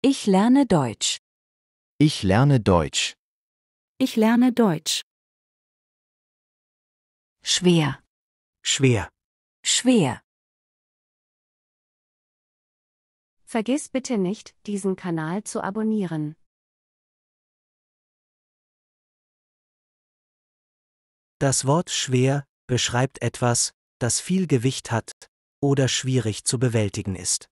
Ich lerne Deutsch. Ich lerne Deutsch. Ich lerne Deutsch. Schwer. Schwer. Schwer. Vergiss bitte nicht, diesen Kanal zu abonnieren. Das Wort schwer beschreibt etwas, das viel Gewicht hat oder schwierig zu bewältigen ist.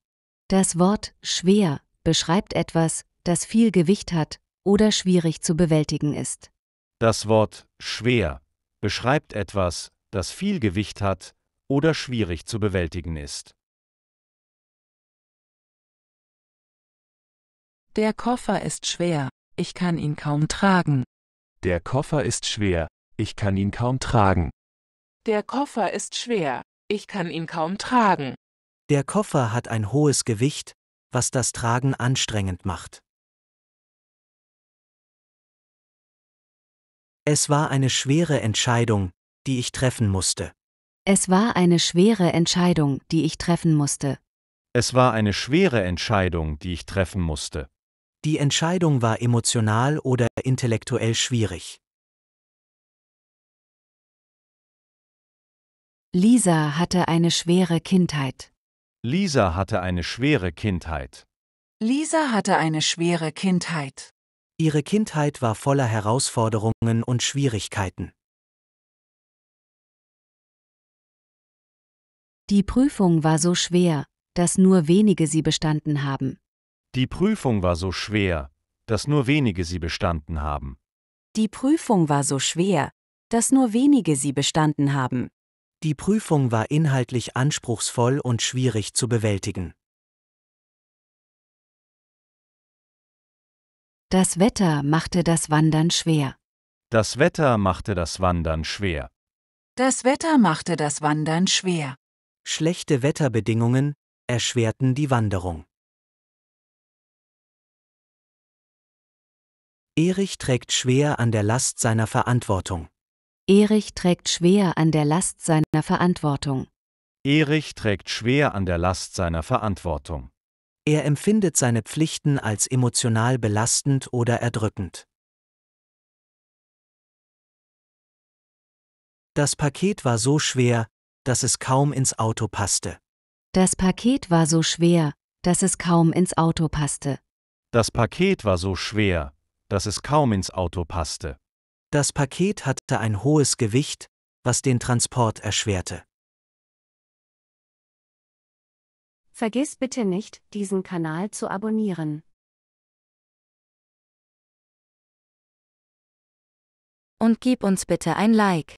Das Wort schwer beschreibt etwas, das viel Gewicht hat oder schwierig zu bewältigen ist. Das Wort schwer beschreibt etwas, das viel Gewicht hat oder schwierig zu bewältigen ist. Der Koffer ist schwer, ich kann ihn kaum tragen. Der Koffer ist schwer, ich kann ihn kaum tragen. Der Koffer ist schwer, ich kann ihn kaum tragen. Der Koffer hat ein hohes Gewicht, was das Tragen anstrengend macht. Es war eine schwere Entscheidung, die ich treffen musste. Es war eine schwere Entscheidung, die ich treffen musste. Es war eine schwere Entscheidung, die ich treffen musste. Die Entscheidung war emotional oder intellektuell schwierig. Lisa hatte eine schwere Kindheit. Lisa hatte eine schwere Kindheit. Lisa hatte eine schwere Kindheit. Ihre Kindheit war voller Herausforderungen und Schwierigkeiten. Die Prüfung war so schwer, dass nur wenige sie bestanden haben. Die Prüfung war so schwer, dass nur wenige sie bestanden haben. Die Prüfung war so schwer, dass nur wenige sie bestanden haben. Die Prüfung war inhaltlich anspruchsvoll und schwierig zu bewältigen. Das Wetter machte das Wandern schwer. Das Wetter machte das Wandern schwer. Das Wetter machte das Wandern schwer. Schlechte Wetterbedingungen erschwerten die Wanderung. Erich trägt schwer an der Last seiner Verantwortung. Erich trägt schwer an der Last seiner Verantwortung. Erich trägt schwer an der Last seiner Verantwortung. Er empfindet seine Pflichten als emotional belastend oder erdrückend. Das Paket war so schwer, dass es kaum ins Auto passte. Das Paket war so schwer, dass es kaum ins Auto passte. Das Paket war so schwer, dass es kaum ins Auto passte. Das Paket hatte ein hohes Gewicht, was den Transport erschwerte. Vergiss bitte nicht, diesen Kanal zu abonnieren. Und gib uns bitte ein Like.